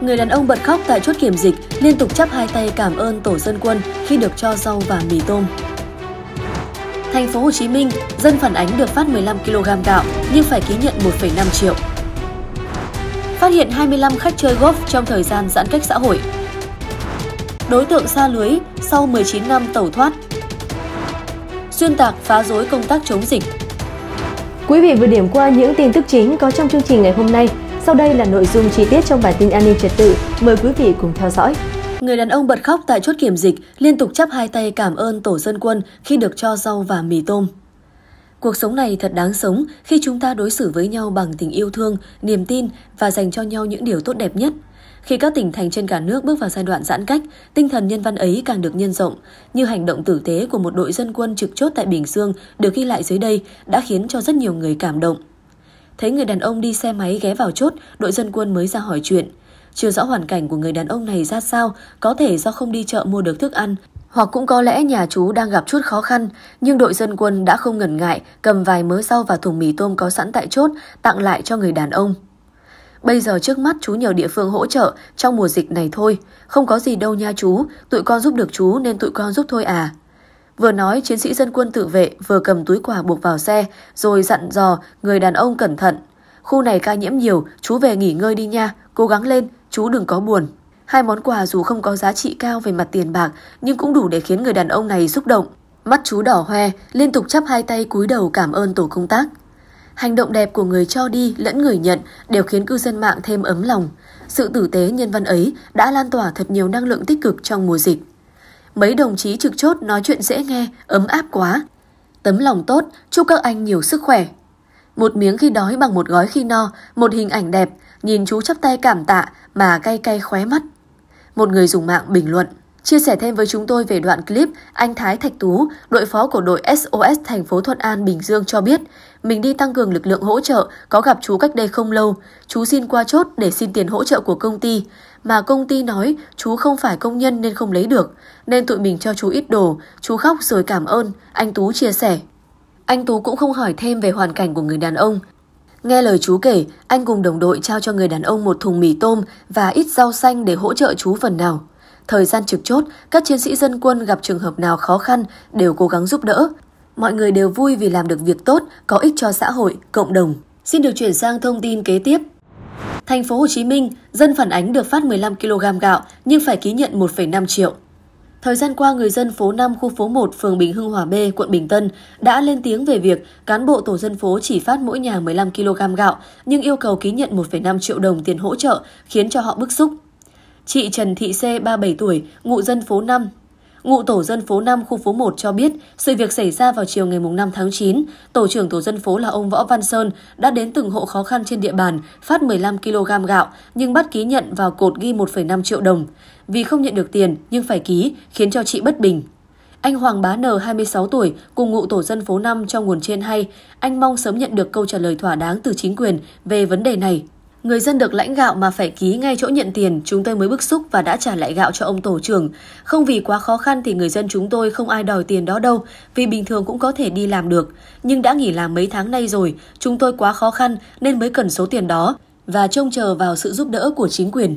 Người đàn ông bật khóc tại chốt kiểm dịch, liên tục chắp hai tay cảm ơn tổ dân quân khi được cho rau và mì tôm. Thành phố Hồ Chí Minh, dân phản ánh được phát 15 kg gạo nhưng phải ký nhận 1,5 triệu. Phát hiện 25 khách chơi golf trong thời gian giãn cách xã hội. Đối tượng xa lưới sau 19 năm tẩu thoát. Xuyên tạc phá rối công tác chống dịch. Quý vị vừa điểm qua những tin tức chính có trong chương trình ngày hôm nay. Sau đây là nội dung chi tiết trong bản tin an ninh trật tự. Mời quý vị cùng theo dõi. Người đàn ông bật khóc tại chốt kiểm dịch, liên tục chắp hai tay cảm ơn tổ dân quân khi được cho rau và mì tôm. Cuộc sống này thật đáng sống khi chúng ta đối xử với nhau bằng tình yêu thương, niềm tin và dành cho nhau những điều tốt đẹp nhất. Khi các tỉnh thành trên cả nước bước vào giai đoạn giãn cách, tinh thần nhân văn ấy càng được nhân rộng, như hành động tử tế của một đội dân quân trực chốt tại Bình Dương được ghi lại dưới đây đã khiến cho rất nhiều người cảm động thấy người đàn ông đi xe máy ghé vào chốt, đội dân quân mới ra hỏi chuyện. Chưa rõ hoàn cảnh của người đàn ông này ra sao, có thể do không đi chợ mua được thức ăn, hoặc cũng có lẽ nhà chú đang gặp chút khó khăn, nhưng đội dân quân đã không ngần ngại cầm vài mớ rau và thùng mì tôm có sẵn tại chốt tặng lại cho người đàn ông. Bây giờ trước mắt chú nhờ địa phương hỗ trợ trong mùa dịch này thôi, không có gì đâu nha chú, tụi con giúp được chú nên tụi con giúp thôi à. Vừa nói, chiến sĩ dân quân tự vệ vừa cầm túi quà buộc vào xe, rồi dặn dò người đàn ông cẩn thận. Khu này ca nhiễm nhiều, chú về nghỉ ngơi đi nha, cố gắng lên, chú đừng có buồn. Hai món quà dù không có giá trị cao về mặt tiền bạc, nhưng cũng đủ để khiến người đàn ông này xúc động. Mắt chú đỏ hoe, liên tục chắp hai tay cúi đầu cảm ơn tổ công tác. Hành động đẹp của người cho đi lẫn người nhận đều khiến cư dân mạng thêm ấm lòng. Sự tử tế nhân văn ấy đã lan tỏa thật nhiều năng lượng tích cực trong mùa dịch. Mấy đồng chí trực chốt nói chuyện dễ nghe, ấm áp quá. Tấm lòng tốt, chúc các anh nhiều sức khỏe. Một miếng khi đói bằng một gói khi no, một hình ảnh đẹp, nhìn chú chắp tay cảm tạ mà cay cay khóe mắt. Một người dùng mạng bình luận. Chia sẻ thêm với chúng tôi về đoạn clip, anh Thái Thạch Tú, đội phó của đội SOS thành phố Thuận An, Bình Dương cho biết, mình đi tăng cường lực lượng hỗ trợ, có gặp chú cách đây không lâu. Chú xin qua chốt để xin tiền hỗ trợ của công ty, mà công ty nói chú không phải công nhân nên không lấy được, nên tụi mình cho chú ít đồ, chú khóc rồi cảm ơn, anh Tú chia sẻ. Anh Tú cũng không hỏi thêm về hoàn cảnh của người đàn ông, Nghe lời chú kể, anh cùng đồng đội trao cho người đàn ông một thùng mì tôm và ít rau xanh để hỗ trợ chú phần nào. Thời gian trực chốt, các chiến sĩ dân quân gặp trường hợp nào khó khăn đều cố gắng giúp đỡ. Mọi người đều vui vì làm được việc tốt, có ích cho xã hội, cộng đồng. Xin được chuyển sang thông tin kế tiếp. Thành phố Hồ Chí Minh, dân phản ánh được phát 15 kg gạo nhưng phải ký nhận 1,5 triệu. Thời gian qua, người dân phố 5 khu phố 1 phường Bình Hưng Hòa B, quận Bình Tân đã lên tiếng về việc cán bộ tổ dân phố chỉ phát mỗi nhà 15 kg gạo nhưng yêu cầu ký nhận 1,5 triệu đồng tiền hỗ trợ khiến cho họ bức xúc. Chị Trần Thị C, 37 tuổi, ngụ dân phố 5, Ngụ tổ dân phố 5 khu phố 1 cho biết sự việc xảy ra vào chiều ngày 5 tháng 9. Tổ trưởng tổ dân phố là ông Võ Văn Sơn đã đến từng hộ khó khăn trên địa bàn phát 15 kg gạo nhưng bắt ký nhận vào cột ghi 1,5 triệu đồng. Vì không nhận được tiền nhưng phải ký khiến cho chị bất bình. Anh Hoàng Bá N, 26 tuổi, cùng ngụ tổ dân phố 5 cho nguồn trên hay, anh mong sớm nhận được câu trả lời thỏa đáng từ chính quyền về vấn đề này. Người dân được lãnh gạo mà phải ký ngay chỗ nhận tiền, chúng tôi mới bức xúc và đã trả lại gạo cho ông tổ trưởng. Không vì quá khó khăn thì người dân chúng tôi không ai đòi tiền đó đâu, vì bình thường cũng có thể đi làm được. Nhưng đã nghỉ làm mấy tháng nay rồi, chúng tôi quá khó khăn nên mới cần số tiền đó và trông chờ vào sự giúp đỡ của chính quyền.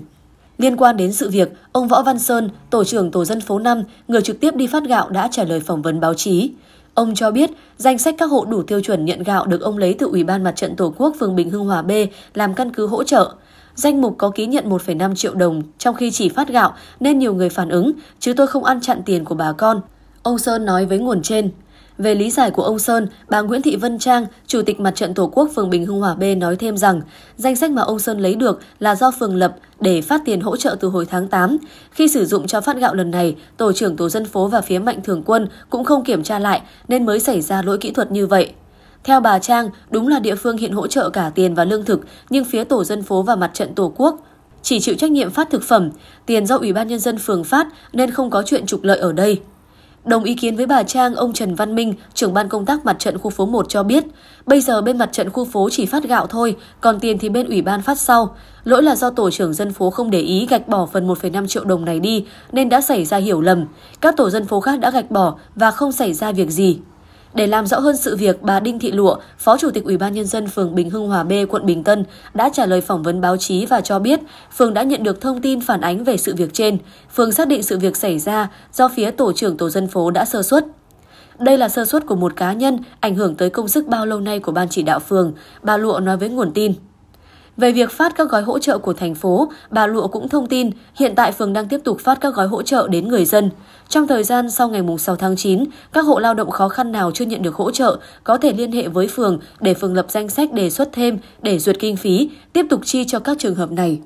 Liên quan đến sự việc, ông Võ Văn Sơn, tổ trưởng tổ dân phố 5, người trực tiếp đi phát gạo đã trả lời phỏng vấn báo chí. Ông cho biết danh sách các hộ đủ tiêu chuẩn nhận gạo được ông lấy từ Ủy ban Mặt trận Tổ quốc phường Bình Hưng Hòa B làm căn cứ hỗ trợ. Danh mục có ký nhận 1,5 triệu đồng trong khi chỉ phát gạo nên nhiều người phản ứng chứ tôi không ăn chặn tiền của bà con. Ông Sơn nói với nguồn trên. Về lý giải của ông Sơn, bà Nguyễn Thị Vân Trang, Chủ tịch Mặt trận Tổ quốc phường Bình Hưng Hòa B nói thêm rằng, danh sách mà ông Sơn lấy được là do phường lập để phát tiền hỗ trợ từ hồi tháng 8. Khi sử dụng cho phát gạo lần này, tổ trưởng tổ dân phố và phía mạnh thường quân cũng không kiểm tra lại nên mới xảy ra lỗi kỹ thuật như vậy. Theo bà Trang, đúng là địa phương hiện hỗ trợ cả tiền và lương thực, nhưng phía tổ dân phố và mặt trận tổ quốc chỉ chịu trách nhiệm phát thực phẩm, tiền do Ủy ban Nhân dân phường phát nên không có chuyện trục lợi ở đây. Đồng ý kiến với bà Trang, ông Trần Văn Minh, trưởng ban công tác mặt trận khu phố 1 cho biết, bây giờ bên mặt trận khu phố chỉ phát gạo thôi, còn tiền thì bên ủy ban phát sau. Lỗi là do tổ trưởng dân phố không để ý gạch bỏ phần 1,5 triệu đồng này đi nên đã xảy ra hiểu lầm. Các tổ dân phố khác đã gạch bỏ và không xảy ra việc gì. Để làm rõ hơn sự việc, bà Đinh Thị Lụa, Phó Chủ tịch Ủy ban Nhân dân phường Bình Hưng Hòa B, quận Bình Tân, đã trả lời phỏng vấn báo chí và cho biết phường đã nhận được thông tin phản ánh về sự việc trên. Phường xác định sự việc xảy ra do phía tổ trưởng tổ dân phố đã sơ suất. Đây là sơ suất của một cá nhân, ảnh hưởng tới công sức bao lâu nay của ban chỉ đạo phường, bà Lụa nói với nguồn tin. Về việc phát các gói hỗ trợ của thành phố, bà Lụa cũng thông tin hiện tại phường đang tiếp tục phát các gói hỗ trợ đến người dân. Trong thời gian sau ngày 6 tháng 9, các hộ lao động khó khăn nào chưa nhận được hỗ trợ có thể liên hệ với phường để phường lập danh sách đề xuất thêm để duyệt kinh phí, tiếp tục chi cho các trường hợp này.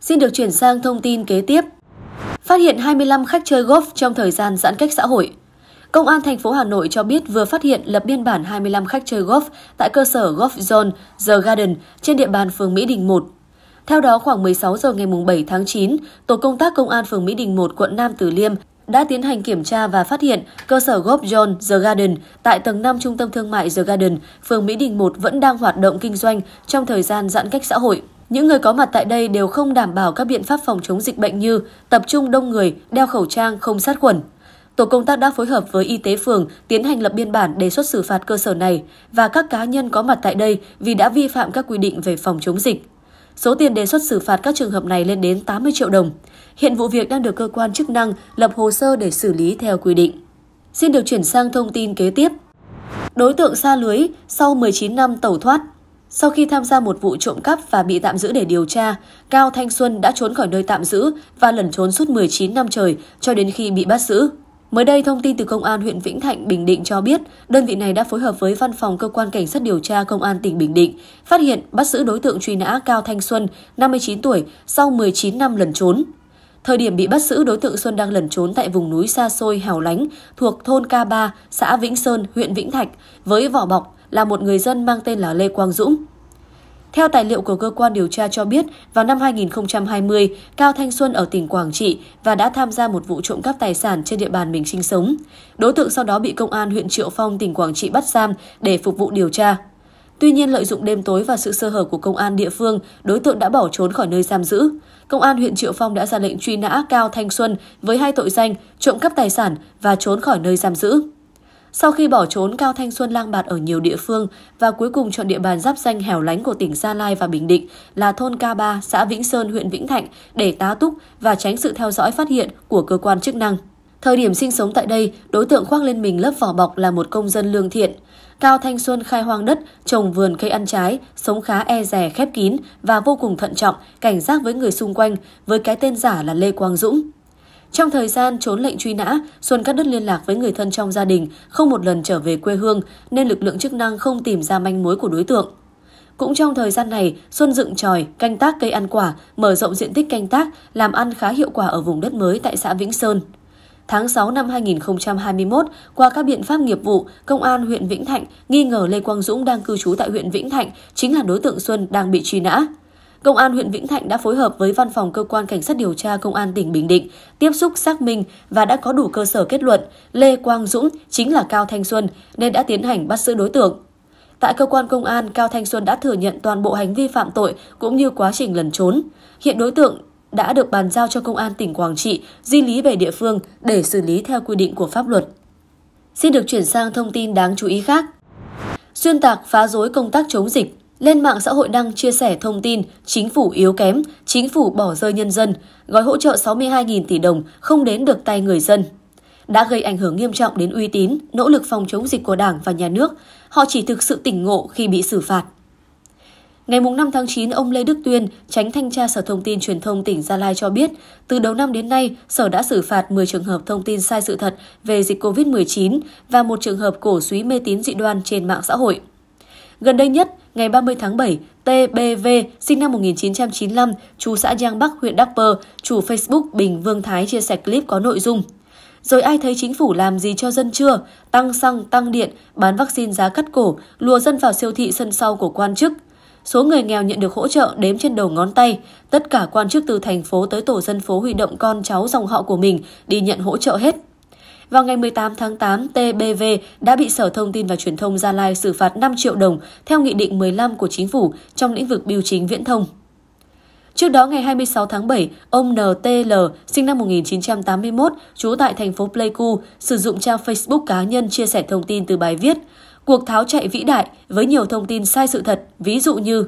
Xin được chuyển sang thông tin kế tiếp. Phát hiện 25 khách chơi golf trong thời gian giãn cách xã hội. Công an thành phố Hà Nội cho biết vừa phát hiện lập biên bản 25 khách chơi golf tại cơ sở Golf Zone The Garden trên địa bàn phường Mỹ Đình 1. Theo đó, khoảng 16 giờ ngày 7 tháng 9, Tổ công tác Công an phường Mỹ Đình 1 quận Nam Từ Liêm đã tiến hành kiểm tra và phát hiện cơ sở Golf zone The Garden tại tầng 5 trung tâm thương mại The Garden, phường Mỹ Đình 1 vẫn đang hoạt động kinh doanh trong thời gian giãn cách xã hội. Những người có mặt tại đây đều không đảm bảo các biện pháp phòng chống dịch bệnh như tập trung đông người, đeo khẩu trang, không sát khuẩn. Tổ công tác đã phối hợp với y tế phường tiến hành lập biên bản đề xuất xử phạt cơ sở này và các cá nhân có mặt tại đây vì đã vi phạm các quy định về phòng chống dịch. Số tiền đề xuất xử phạt các trường hợp này lên đến 80 triệu đồng. Hiện vụ việc đang được cơ quan chức năng lập hồ sơ để xử lý theo quy định. Xin được chuyển sang thông tin kế tiếp. Đối tượng xa lưới sau 19 năm tẩu thoát. Sau khi tham gia một vụ trộm cắp và bị tạm giữ để điều tra, Cao Thanh Xuân đã trốn khỏi nơi tạm giữ và lẩn trốn suốt 19 năm trời cho đến khi bị bắt giữ. Mới đây, thông tin từ Công an huyện Vĩnh Thạnh, Bình Định cho biết, đơn vị này đã phối hợp với Văn phòng Cơ quan Cảnh sát điều tra Công an tỉnh Bình Định, phát hiện bắt giữ đối tượng truy nã Cao Thanh Xuân, 59 tuổi, sau 19 năm lần trốn. Thời điểm bị bắt giữ, đối tượng Xuân đang lẩn trốn tại vùng núi xa xôi hẻo lánh thuộc thôn K3, xã Vĩnh Sơn, huyện Vĩnh Thạch, với vỏ bọc là một người dân mang tên là Lê Quang Dũng. Theo tài liệu của cơ quan điều tra cho biết, vào năm 2020, Cao Thanh Xuân ở tỉnh Quảng Trị và đã tham gia một vụ trộm cắp tài sản trên địa bàn mình sinh sống. Đối tượng sau đó bị công an huyện Triệu Phong, tỉnh Quảng Trị bắt giam để phục vụ điều tra. Tuy nhiên lợi dụng đêm tối và sự sơ hở của công an địa phương, đối tượng đã bỏ trốn khỏi nơi giam giữ. Công an huyện Triệu Phong đã ra lệnh truy nã Cao Thanh Xuân với hai tội danh trộm cắp tài sản và trốn khỏi nơi giam giữ. Sau khi bỏ trốn, Cao Thanh Xuân lang bạt ở nhiều địa phương và cuối cùng chọn địa bàn giáp danh hẻo lánh của tỉnh Gia Lai và Bình Định là thôn ca ba xã Vĩnh Sơn, huyện Vĩnh Thạnh để tá túc và tránh sự theo dõi phát hiện của cơ quan chức năng. Thời điểm sinh sống tại đây, đối tượng khoác lên mình lớp vỏ bọc là một công dân lương thiện. Cao Thanh Xuân khai hoang đất, trồng vườn cây ăn trái, sống khá e rè khép kín và vô cùng thận trọng, cảnh giác với người xung quanh với cái tên giả là Lê Quang Dũng. Trong thời gian trốn lệnh truy nã, Xuân cắt đứt liên lạc với người thân trong gia đình, không một lần trở về quê hương nên lực lượng chức năng không tìm ra manh mối của đối tượng. Cũng trong thời gian này, Xuân dựng tròi, canh tác cây ăn quả, mở rộng diện tích canh tác, làm ăn khá hiệu quả ở vùng đất mới tại xã Vĩnh Sơn. Tháng 6 năm 2021, qua các biện pháp nghiệp vụ, Công an huyện Vĩnh Thạnh nghi ngờ Lê Quang Dũng đang cư trú tại huyện Vĩnh Thạnh chính là đối tượng Xuân đang bị truy nã. Công an huyện Vĩnh Thạnh đã phối hợp với Văn phòng Cơ quan Cảnh sát điều tra Công an tỉnh Bình Định tiếp xúc xác minh và đã có đủ cơ sở kết luận Lê Quang Dũng chính là Cao Thanh Xuân nên đã tiến hành bắt giữ đối tượng. Tại cơ quan công an, Cao Thanh Xuân đã thừa nhận toàn bộ hành vi phạm tội cũng như quá trình lẩn trốn. Hiện đối tượng đã được bàn giao cho Công an tỉnh Quảng Trị di lý về địa phương để xử lý theo quy định của pháp luật. Xin được chuyển sang thông tin đáng chú ý khác. Xuyên tạc phá rối công tác chống dịch, lên mạng xã hội đăng chia sẻ thông tin chính phủ yếu kém, chính phủ bỏ rơi nhân dân, gói hỗ trợ 62.000 tỷ đồng không đến được tay người dân. Đã gây ảnh hưởng nghiêm trọng đến uy tín, nỗ lực phòng chống dịch của Đảng và nhà nước, họ chỉ thực sự tỉnh ngộ khi bị xử phạt. Ngày 5 tháng 9, ông Lê Đức Tuyên, tránh thanh tra Sở Thông tin Truyền thông tỉnh Gia Lai cho biết, từ đầu năm đến nay, Sở đã xử phạt 10 trường hợp thông tin sai sự thật về dịch COVID-19 và một trường hợp cổ suý mê tín dị đoan trên mạng xã hội. Gần đây nhất, ngày 30 tháng 7, TBV, sinh năm 1995, chú xã Giang Bắc, huyện Đắk Pơ, chủ Facebook Bình Vương Thái chia sẻ clip có nội dung rồi ai thấy chính phủ làm gì cho dân chưa? Tăng xăng, tăng điện, bán vaccine giá cắt cổ, lùa dân vào siêu thị sân sau của quan chức. Số người nghèo nhận được hỗ trợ đếm trên đầu ngón tay. Tất cả quan chức từ thành phố tới tổ dân phố huy động con cháu dòng họ của mình đi nhận hỗ trợ hết. Vào ngày 18 tháng 8, TBV đã bị Sở Thông tin và Truyền thông Gia Lai xử phạt 5 triệu đồng theo Nghị định 15 của Chính phủ trong lĩnh vực biêu chính viễn thông. Trước đó ngày 26 tháng 7, ông NTL, sinh năm 1981, trú tại thành phố Pleiku, sử dụng trang Facebook cá nhân chia sẻ thông tin từ bài viết Cuộc tháo chạy vĩ đại với nhiều thông tin sai sự thật, ví dụ như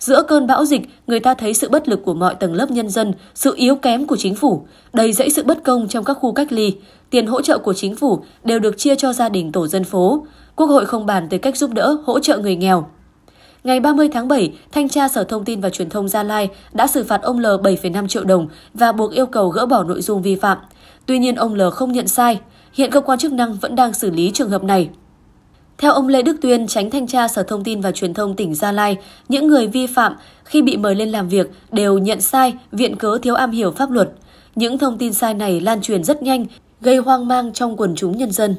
Giữa cơn bão dịch, người ta thấy sự bất lực của mọi tầng lớp nhân dân, sự yếu kém của chính phủ, đầy dẫy sự bất công trong các khu cách ly. Tiền hỗ trợ của chính phủ đều được chia cho gia đình tổ dân phố. Quốc hội không bàn tới cách giúp đỡ, hỗ trợ người nghèo. Ngày 30 tháng 7, Thanh tra Sở Thông tin và Truyền thông Gia Lai đã xử phạt ông L 7,5 triệu đồng và buộc yêu cầu gỡ bỏ nội dung vi phạm. Tuy nhiên ông L không nhận sai, hiện cơ quan chức năng vẫn đang xử lý trường hợp này. Theo ông Lê Đức Tuyên, tránh thanh tra Sở Thông tin và Truyền thông tỉnh Gia Lai, những người vi phạm khi bị mời lên làm việc đều nhận sai, viện cớ thiếu am hiểu pháp luật. Những thông tin sai này lan truyền rất nhanh, gây hoang mang trong quần chúng nhân dân.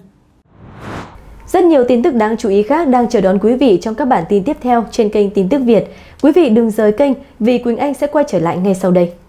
Rất nhiều tin tức đáng chú ý khác đang chờ đón quý vị trong các bản tin tiếp theo trên kênh Tin tức Việt. Quý vị đừng rời kênh vì Quỳnh Anh sẽ quay trở lại ngay sau đây.